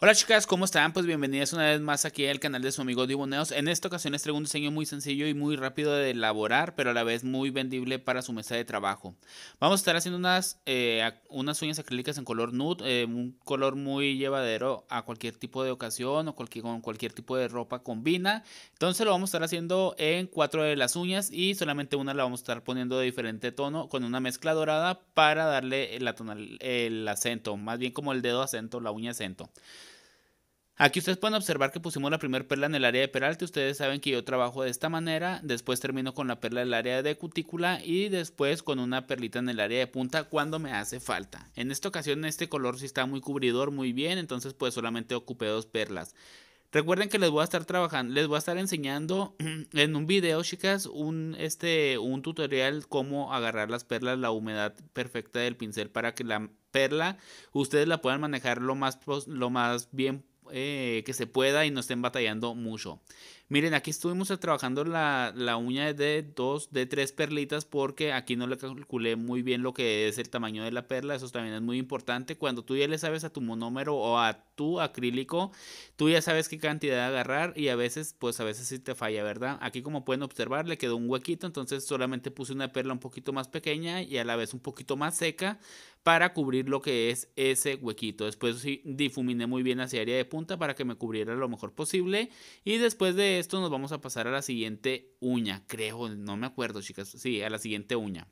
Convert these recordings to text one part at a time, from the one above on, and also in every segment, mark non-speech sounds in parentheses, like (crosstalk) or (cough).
Hola chicas, ¿cómo están? Pues bienvenidas una vez más aquí al canal de su amigo Diboneos. En esta ocasión les traigo un diseño muy sencillo y muy rápido de elaborar, pero a la vez muy vendible para su mesa de trabajo. Vamos a estar haciendo unas, eh, unas uñas acrílicas en color nude, eh, un color muy llevadero a cualquier tipo de ocasión o cualquier, con cualquier tipo de ropa combina. Entonces lo vamos a estar haciendo en cuatro de las uñas y solamente una la vamos a estar poniendo de diferente tono con una mezcla dorada para darle el acento, más bien como el dedo acento, la uña acento. Aquí ustedes pueden observar que pusimos la primera perla en el área de peralte. Ustedes saben que yo trabajo de esta manera. Después termino con la perla del área de cutícula y después con una perlita en el área de punta cuando me hace falta. En esta ocasión este color sí está muy cubridor, muy bien. Entonces pues solamente ocupé dos perlas. Recuerden que les voy a estar trabajando, les voy a estar enseñando (clears throat) en un video, chicas, un, este, un tutorial cómo agarrar las perlas, la humedad perfecta del pincel para que la perla ustedes la puedan manejar lo más, lo más bien eh, que se pueda y no estén batallando mucho. Miren, aquí estuvimos trabajando la, la uña de dos, de tres perlitas porque aquí no le calculé muy bien lo que es el tamaño de la perla. Eso también es muy importante. Cuando tú ya le sabes a tu monómero o a tu acrílico, tú ya sabes qué cantidad agarrar y a veces, pues a veces sí te falla, ¿verdad? Aquí como pueden observar le quedó un huequito, entonces solamente puse una perla un poquito más pequeña y a la vez un poquito más seca para cubrir lo que es ese huequito. Después sí difuminé muy bien hacia área de punta para que me cubriera lo mejor posible y después de esto nos vamos a pasar a la siguiente uña, creo, no me acuerdo chicas, sí, a la siguiente uña.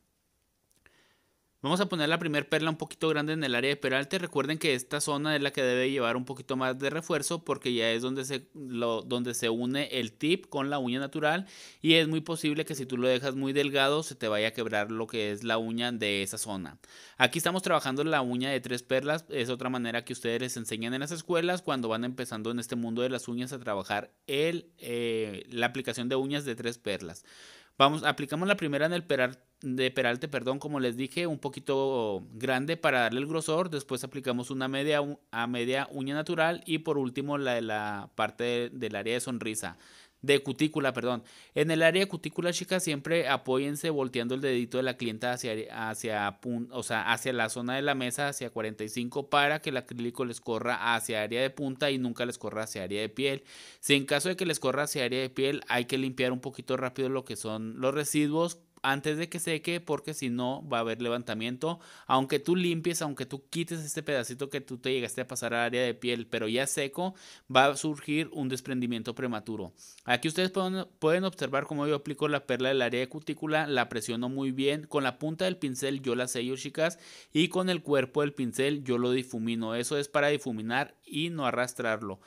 Vamos a poner la primera perla un poquito grande en el área de Peralte. Recuerden que esta zona es la que debe llevar un poquito más de refuerzo porque ya es donde se, donde se une el tip con la uña natural y es muy posible que si tú lo dejas muy delgado se te vaya a quebrar lo que es la uña de esa zona. Aquí estamos trabajando la uña de tres perlas. Es otra manera que ustedes les enseñan en las escuelas cuando van empezando en este mundo de las uñas a trabajar el, eh, la aplicación de uñas de tres perlas. Vamos, aplicamos la primera en el peral, de peralte, perdón, como les dije, un poquito grande para darle el grosor. Después aplicamos una media, a media uña natural y por último la de la parte del área de sonrisa de cutícula, perdón. En el área de cutícula, chicas, siempre apóyense volteando el dedito de la clienta hacia, hacia, o sea, hacia la zona de la mesa, hacia 45, para que el acrílico les corra hacia área de punta y nunca les corra hacia área de piel. Si en caso de que les corra hacia área de piel, hay que limpiar un poquito rápido lo que son los residuos antes de que seque, porque si no va a haber levantamiento. Aunque tú limpies, aunque tú quites este pedacito que tú te llegaste a pasar al área de piel, pero ya seco, va a surgir un desprendimiento prematuro. Aquí ustedes pueden, observar cómo yo aplico la perla del área de cutícula, la presiono muy bien. Con la punta del pincel yo la sello, chicas, y con el cuerpo del pincel yo lo difumino. Eso es para difuminar y no arrastrarlo.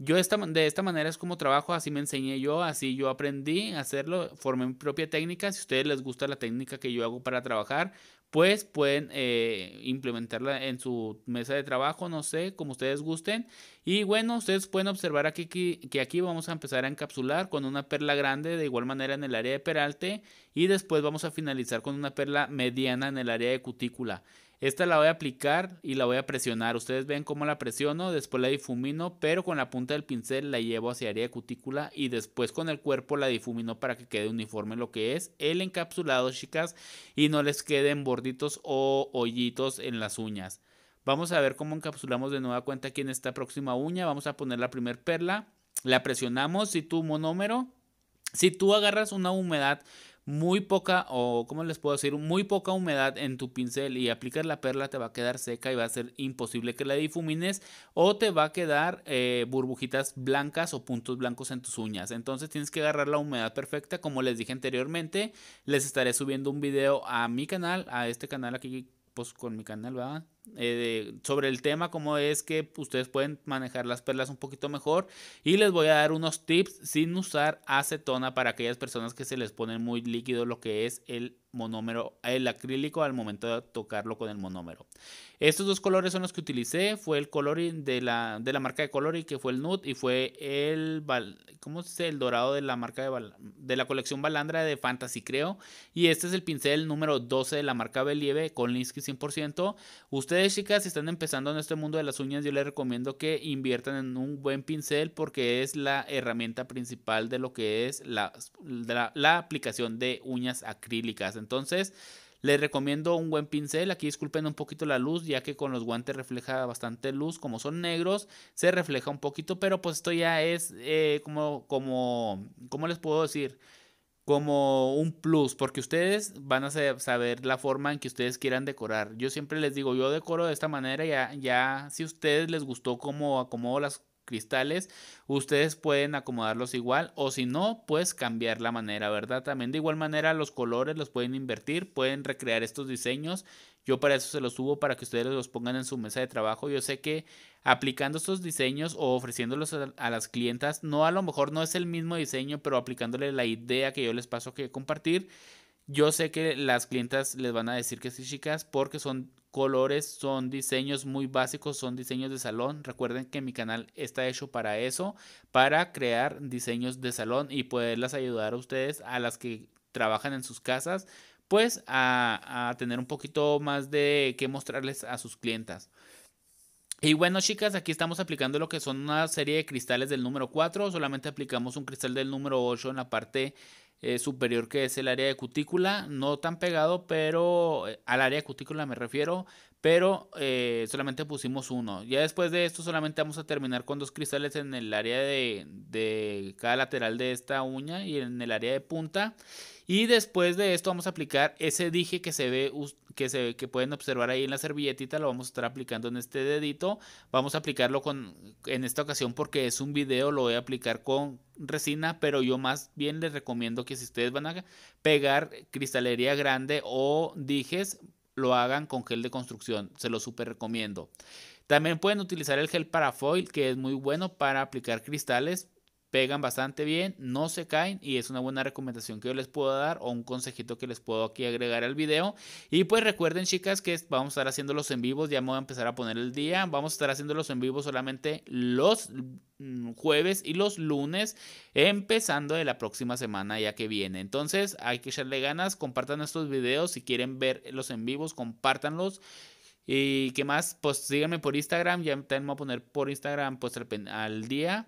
Yo de esta manera es como trabajo, así me enseñé yo, así yo aprendí a hacerlo, formé mi propia técnica. Si a ustedes les gusta la técnica que yo hago para trabajar, pues pueden eh, implementarla en su mesa de trabajo, no sé, como ustedes gusten. Y bueno, ustedes pueden observar aquí que aquí vamos a empezar a encapsular con una perla grande, de igual manera en el área de peralte, y después vamos a finalizar con una perla mediana en el área de cutícula. Esta la voy a aplicar y la voy a presionar. Ustedes ven cómo la presiono, después la difumino, pero con la punta del pincel la llevo hacia área de cutícula y después con el cuerpo la difumino para que quede uniforme lo que es el encapsulado, chicas, y no les queden borditos o hoyitos en las uñas. Vamos a ver cómo encapsulamos de nueva cuenta aquí en esta próxima uña. Vamos a poner la primer perla, la presionamos, si tu monómero, si tú agarras una humedad muy poca, o como les puedo decir, muy poca humedad en tu pincel y aplicar la perla te va a quedar seca y va a ser imposible que la difumines o te va a quedar eh, burbujitas blancas o puntos blancos en tus uñas. Entonces tienes que agarrar la humedad perfecta, como les dije anteriormente, les estaré subiendo un video a mi canal, a este canal aquí, pues con mi canal, va eh, sobre el tema, cómo es que ustedes pueden manejar las perlas un poquito mejor. Y les voy a dar unos tips sin usar acetona para aquellas personas que se les pone muy líquido lo que es el monómero, el acrílico al momento de tocarlo con el monómero. Estos dos colores son los que utilicé, fue el color de la, marca de color y que fue el nude y fue el, ¿cómo se El dorado de la marca de, de la colección Balandra de Fantasy creo. Y este es el pincel número 12 de la marca Believe con Linsky 100%. Ustedes chicas si están empezando en este mundo de las uñas, yo les recomiendo que inviertan en un buen pincel porque es la herramienta principal de lo que es la, aplicación de uñas acrílicas. Entonces, les recomiendo un buen pincel. Aquí disculpen un poquito la luz, ya que con los guantes refleja bastante luz. Como son negros, se refleja un poquito, pero pues esto ya es eh, como, como, les puedo decir? como un plus, porque ustedes van a saber la forma en que ustedes quieran decorar. Yo siempre les digo, yo decoro de esta manera, ya, ya si a ustedes les gustó cómo acomodo las cristales, ustedes pueden acomodarlos igual o si no, pues cambiar la manera, ¿verdad? También de igual manera los colores los pueden invertir, pueden recrear estos diseños. Yo para eso se los subo para que ustedes los pongan en su mesa de trabajo. Yo sé que aplicando estos diseños o ofreciéndolos a, a las clientas, no a lo mejor no es el mismo diseño, pero aplicándole la idea que yo les paso que compartir, yo sé que las clientas les van a decir que sí, chicas, porque son colores, son diseños muy básicos, son diseños de salón. Recuerden que mi canal está hecho para eso, para crear diseños de salón y poderlas ayudar a ustedes, a las que trabajan en sus casas, pues a, tener un poquito más de qué mostrarles a sus clientas. Y bueno, chicas, aquí estamos aplicando lo que son una serie de cristales del número 4. Solamente aplicamos un cristal del número 8 en la parte eh, superior que es el área de cutícula, no tan pegado, pero eh, al área de cutícula me refiero, pero eh, solamente pusimos uno. Ya después de esto solamente vamos a terminar con dos cristales en el área de, cada lateral de esta uña y en el área de punta. Y después de esto vamos a aplicar ese dije que se ve que se que pueden observar ahí en la servilletita, lo vamos a estar aplicando en este dedito. Vamos a aplicarlo con en esta ocasión porque es un video, lo voy a aplicar con resina, pero yo más bien les recomiendo que si ustedes van a pegar cristalería grande o dijes, lo hagan con gel de construcción. Se lo súper recomiendo. También pueden utilizar el gel para foil. que es muy bueno para aplicar cristales pegan bastante bien, no se caen y es una buena recomendación que yo les puedo dar o un consejito que les puedo aquí agregar al video. Y pues recuerden chicas que vamos a estar haciendo los en vivos, ya me voy a empezar a poner el día, vamos a estar haciendo los en vivos solamente los mm, jueves y los lunes, empezando de la próxima semana ya que viene. Entonces hay que echarle ganas, compartan estos videos, si quieren ver los en vivos, compártanlos. Y que más, pues síganme por Instagram, ya me voy a poner por Instagram pues al día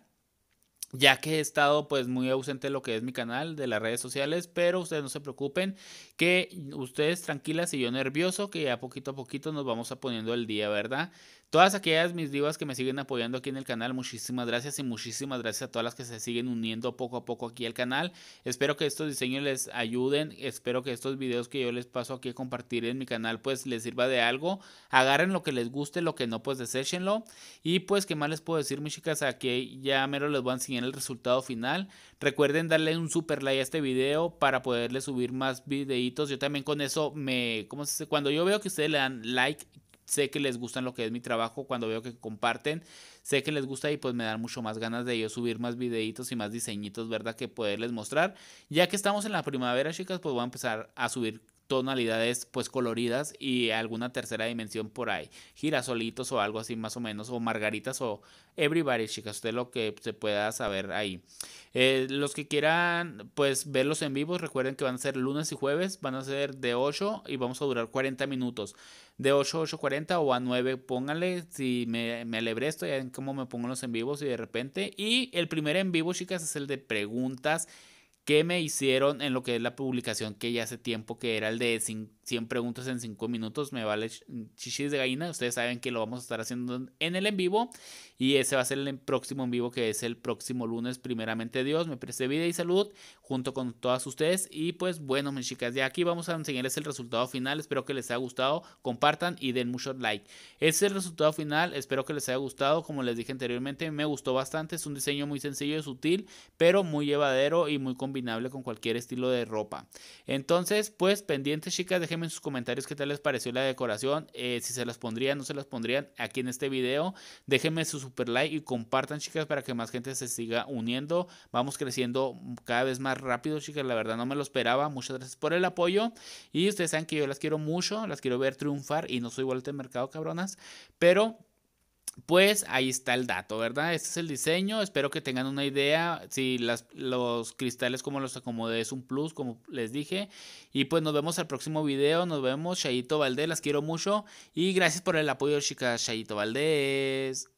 ya que he estado pues muy ausente lo que es mi canal, de las redes sociales, pero ustedes no se preocupen, que ustedes tranquilas y yo nervioso, que ya poquito a poquito nos vamos a poniendo el día, ¿verdad? Todas aquellas mis divas que me siguen apoyando aquí en el canal, muchísimas gracias y muchísimas gracias a todas las que se siguen uniendo poco a poco aquí al canal. Espero que estos diseños les ayuden, espero que estos videos que yo les paso aquí a compartir en mi canal pues les sirva de algo. Agarren lo que les guste, lo que no pues deséchenlo. Y pues qué más les puedo decir mis chicas, aquí ya mero les voy a enseñar el resultado final. Recuerden darle un super like a este video para poderle subir más videitos. Yo también con eso me, ¿cómo se dice? Cuando yo veo que ustedes le dan like, sé que les gustan lo que es mi trabajo, cuando veo que comparten, sé que les gusta y pues me dan mucho más ganas de yo subir más videitos y más diseñitos, ¿verdad? Que poderles mostrar. Ya que estamos en la primavera, chicas, pues voy a empezar a subir tonalidades pues coloridas y alguna tercera dimensión por ahí, girasolitos o algo así más o menos, o margaritas o everybody, chicas, usted lo que se pueda saber ahí. Eh, los que quieran pues verlos en vivo, recuerden que van a ser lunes y jueves, van a ser de 8 y vamos a durar 40 minutos, de 8 a 8.40 o a 9, pónganle, si me, me alebré esto, ya cómo me pongo los en vivos y de repente, y el primer en vivo, chicas, es el de preguntas que me hicieron en lo que es la publicación que ya hace tiempo que era el de 100 preguntas en 5 minutos, me vale chichis de gallina. Ustedes saben que lo vamos a estar haciendo en el en vivo y ese va a ser el próximo en vivo que es el próximo lunes. Primeramente Dios, me preste vida y salud junto con todas ustedes. Y pues bueno, mis chicas, de aquí vamos a enseñarles el resultado final. Espero que les haya gustado, compartan y den mucho like. ese es el resultado final, espero que les haya gustado. Como les dije anteriormente, me gustó bastante. Es un diseño muy sencillo y sutil, pero muy llevadero y muy combinable con cualquier estilo de ropa. Entonces, pues pendientes chicas, déjenme en sus comentarios qué tal les pareció la decoración, eh, si se las pondrían, no se las pondrían aquí en este video. Déjenme su super like y compartan, chicas, para que más gente se siga uniendo. Vamos creciendo cada vez más rápido, chicas. La verdad no me lo esperaba. Muchas gracias por el apoyo. Y ustedes saben que yo las quiero mucho, las quiero ver triunfar y no soy vuelta de mercado, cabronas. Pero pues ahí está el dato, ¿verdad? Este es el diseño, espero que tengan una idea, si los cristales como los acomodé es un plus, como les dije, y pues nos vemos al próximo video, nos vemos, Chayito Valdés, las quiero mucho, y gracias por el apoyo, chicas, Chayito Valdés.